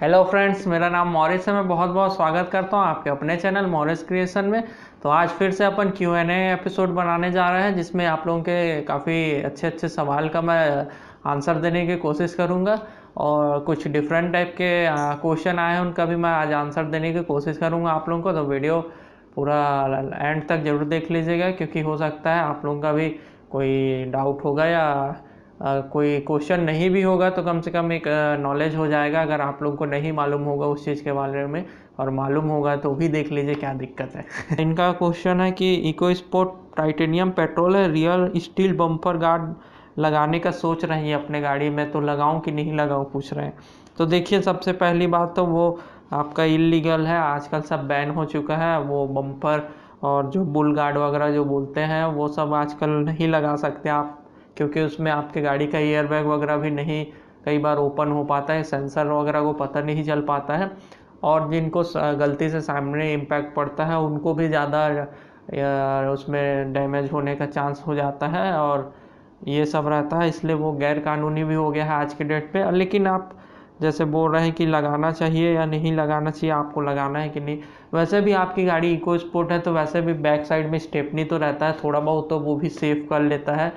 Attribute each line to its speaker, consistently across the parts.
Speaker 1: hello friends मेरा नाम Morris है मैं बहुत बहुत स्वागत करता हूँ आपके अपने चैनल मॉरिस क्रिएशन में तो आज फिर से अपन क्यू एन एपिसोड बनाने जा रहे हैं जिसमें आप लोगों के काफ़ी अच्छे अच्छे सवाल का मैं आंसर देने की कोशिश करूँगा और कुछ डिफरेंट टाइप के क्वेश्चन आए हैं उनका भी मैं आज आंसर देने की कोशिश करूँगा आप लोगों को तो वीडियो पूरा एंड तक ज़रूर देख लीजिएगा क्योंकि हो सकता है आप लोगों का भी कोई डाउट होगा या कोई क्वेश्चन नहीं भी होगा तो कम से कम एक नॉलेज हो जाएगा अगर आप लोगों को नहीं मालूम होगा उस चीज़ के बारे में और मालूम होगा तो भी देख लीजिए क्या दिक्कत है इनका क्वेश्चन है कि इको स्पोर्ट टाइटेनियम पेट्रोल है रियल स्टील बम्पर गार्ड लगाने का सोच रहे हैं अपने गाड़ी में तो लगाऊं कि नहीं लगाऊं पूछ रहे हैं तो देखिए सबसे पहली बात तो वो आपका इलीगल है आजकल सब बैन हो चुका है वो बम्पर और जो बुल गार्ड वगैरह जो बोलते हैं वो सब आजकल नहीं लगा सकते आप क्योंकि उसमें आपके गाड़ी का एयरबैग वगैरह भी नहीं कई बार ओपन हो पाता है सेंसर वगैरह को पता नहीं चल पाता है और जिनको गलती से सामने इम्पैक्ट पड़ता है उनको भी ज़्यादा उसमें डैमेज होने का चांस हो जाता है और ये सब रहता है इसलिए वो गैर कानूनी भी हो गया है आज के डेट पे लेकिन आप जैसे बोल रहे हैं कि लगाना चाहिए या नहीं लगाना चाहिए आपको लगाना है कि नहीं वैसे भी आपकी गाड़ी इको स्पोर्ट है तो वैसे भी बैक साइड में स्टेपनी तो रहता है थोड़ा बहुत तो वो भी सेफ कर लेता है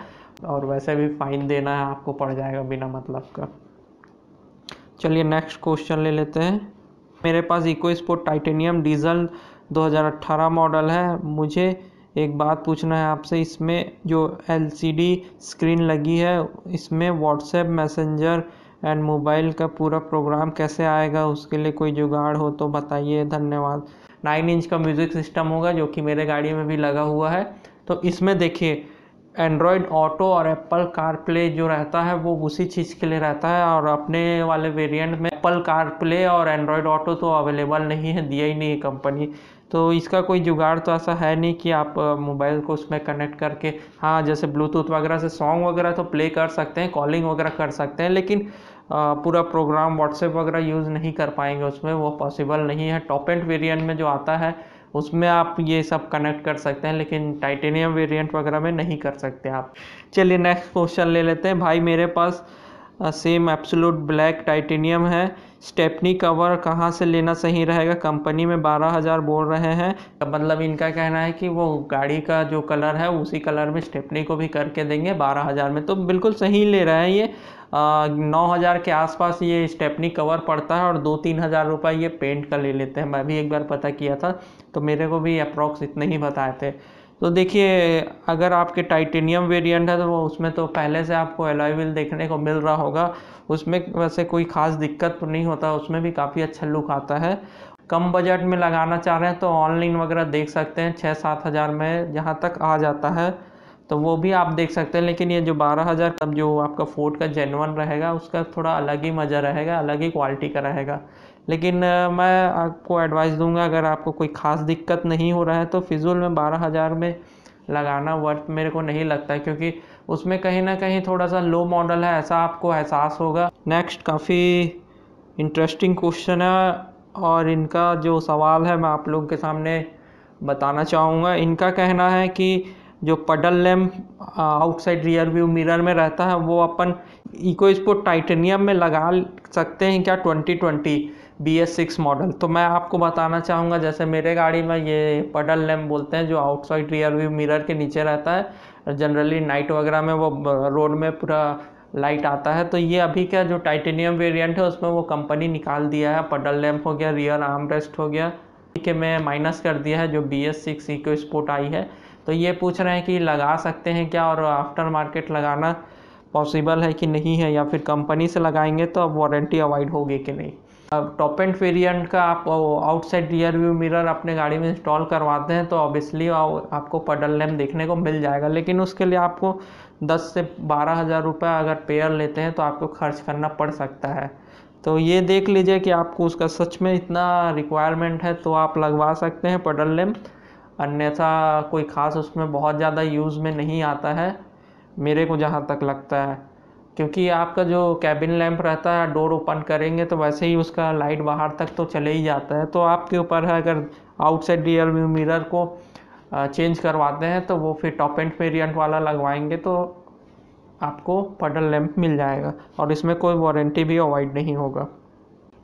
Speaker 1: और वैसे भी फ़ाइन देना है आपको पड़ जाएगा बिना मतलब का चलिए नेक्स्ट क्वेश्चन ले लेते हैं मेरे पास EcoSport titanium diesel 2018 model है मुझे एक बात पूछना है आपसे इसमें जो एलसीडी स्क्रीन लगी है इसमें व्हाट्सएप मैसेंजर एंड मोबाइल का पूरा प्रोग्राम कैसे आएगा उसके लिए कोई जुगाड़ हो तो बताइए धन्यवाद नाइन इंच का म्यूज़िक सिस्टम होगा जो कि मेरे गाड़ी में भी लगा हुआ है तो इसमें देखिए एंड्रॉयड ऑटो और एप्पल कार प्ले जो रहता है वो उसी चीज़ के लिए रहता है और अपने वाले वेरिएंट में एप्पल कार प्ले और एंड्रॉयड ऑटो तो अवेलेबल नहीं है दिया ही नहीं है कंपनी तो इसका कोई जुगाड़ तो ऐसा है नहीं कि आप मोबाइल को उसमें कनेक्ट करके हाँ जैसे ब्लूटूथ वगैरह से सॉन्ग वगैरह तो प्ले कर सकते हैं कॉलिंग वगैरह कर सकते हैं लेकिन पूरा प्रोग्राम व्हाट्सएप वगैरह यूज़ नहीं कर पाएंगे उसमें वो पॉसिबल नहीं है टॉप एंड वेरियंट में जो आता है उसमें आप ये सब कनेक्ट कर सकते हैं लेकिन टाइटेनियम वेरिएंट वगैरह में नहीं कर सकते आप चलिए नेक्स्ट क्वेश्चन ले लेते हैं भाई मेरे पास सेम एप्सोलूट ब्लैक टाइटेनियम है स्टेपनी कवर कहाँ से लेना सही रहेगा कंपनी में बारह हज़ार बोल रहे हैं तो मतलब इनका कहना है कि वो गाड़ी का जो कलर है उसी कलर में स्टेपनी को भी करके देंगे बारह हज़ार में तो बिल्कुल सही ले रहे हैं ये नौ हज़ार के आसपास ये स्टेपनी कवर पड़ता है और दो तीन हज़ार रुपये ये पेंट का ले लेते हैं मैं भी एक बार पता किया था तो मेरे को भी अप्रॉक्स इतने ही बताए थे तो देखिए अगर आपके टाइटेनियम वेरिएंट है तो वो उसमें तो पहले से आपको एलॉय व्हील देखने को मिल रहा होगा उसमें वैसे कोई ख़ास दिक्कत तो नहीं होता उसमें भी काफ़ी अच्छा लुक आता है कम बजट में लगाना चाह रहे हैं तो ऑनलाइन वगैरह देख सकते हैं छः सात हज़ार में जहाँ तक आ जाता है तो वो भी आप देख सकते हैं लेकिन ये जो बारह हज़ार तब जो आपका फोर्ट का जेनवन रहेगा उसका थोड़ा अलग ही मज़ा रहेगा अलग ही क्वालिटी का रहेगा लेकिन मैं आपको एडवाइस दूंगा अगर आपको कोई ख़ास दिक्कत नहीं हो रहा है तो फिजूल में बारह हज़ार में लगाना वर्थ मेरे को नहीं लगता है क्योंकि उसमें कहीं ना कहीं थोड़ा सा लो मॉडल है ऐसा आपको एहसास होगा नेक्स्ट काफ़ी इंटरेस्टिंग क्वेश्चन है और इनका जो सवाल है मैं आप लोगों के सामने बताना चाहूँगा इनका कहना है कि जो puddle lamp outside rear view mirror में रहता है वो अपन इको स्पोर्ट टाइटेनियम में लगा सकते हैं क्या 2020 बी एस सिक्स मॉडल तो मैं आपको बताना चाहूँगा जैसे मेरे गाड़ी में ये पडल लैम्प बोलते हैं जो आउटसाइड रियर व्यू मिरर के नीचे रहता है जनरली नाइट वगैरह में वो रोड में पूरा लाइट आता है तो ये अभी क्या जो टाइटेनियम वेरिएंट है उसमें वो कंपनी निकाल दिया है पडल लैम्प हो गया रियर आर्म रेस्ट हो गया है मैं माइनस कर दिया है जो B S six EcoSport आई है तो ये पूछ रहे हैं कि लगा सकते हैं क्या और आफ्टर मार्केट लगाना पॉसिबल है कि नहीं है या फिर कंपनी से लगाएंगे तो अब वारंटी अवॉइड होगी कि नहीं अब टॉप एंड वेरिएंट का आप आउटसाइड रियर व्यू मिरर अपने गाड़ी में इंस्टॉल करवाते हैं तो ऑब्वियसली आपको पडल लैम देखने को मिल जाएगा लेकिन उसके लिए आपको 10 से बारह हज़ार रुपये अगर पेयर लेते हैं तो आपको खर्च करना पड़ सकता है तो ये देख लीजिए कि आपको उसका सच में इतना रिक्वायरमेंट है तो आप लगवा सकते हैं पडल लैम्प अन्यथा कोई ख़ास उसमें बहुत ज़्यादा यूज़ में नहीं आता है मेरे को जहाँ तक लगता है क्योंकि आपका जो कैबिन लैम्प रहता है डोर ओपन करेंगे तो वैसे ही उसका लाइट बाहर तक तो चले ही जाता है तो आपके ऊपर है अगर आउटसाइड रियर व्यू मिरर को चेंज करवाते हैं तो वो फिर टॉप एंड वेरियंट वाला लगवाएंगे तो आपको पडल लैम्प मिल जाएगा और इसमें कोई वारंटी भी अवॉइड नहीं होगा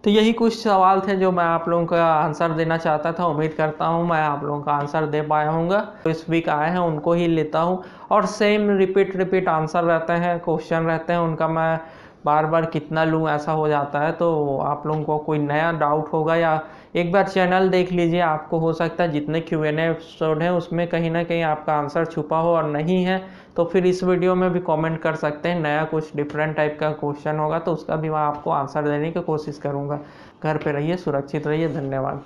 Speaker 1: तो यही कुछ सवाल थे जो मैं आप लोगों का आंसर देना चाहता था उम्मीद करता हूँ मैं आप लोगों का आंसर दे पाया हूँगा तो इस वीक आए हैं उनको ही लेता हूँ और सेम रिपीट रिपीट आंसर रहते हैं क्वेश्चन रहते हैं उनका मैं बार बार कितना लूँ ऐसा हो जाता है तो आप लोगों को कोई नया डाउट होगा या एक बार चैनल देख लीजिए आपको हो सकता है जितने क्यू एन एपिसोड हैं उसमें कहीं ना कहीं आपका आंसर छुपा हो और नहीं है तो फिर इस वीडियो में भी कमेंट कर सकते हैं नया कुछ डिफरेंट टाइप का क्वेश्चन होगा तो उसका भी मैं आपको आंसर देने की कोशिश करूँगा घर पर रहिए सुरक्षित रहिए धन्यवाद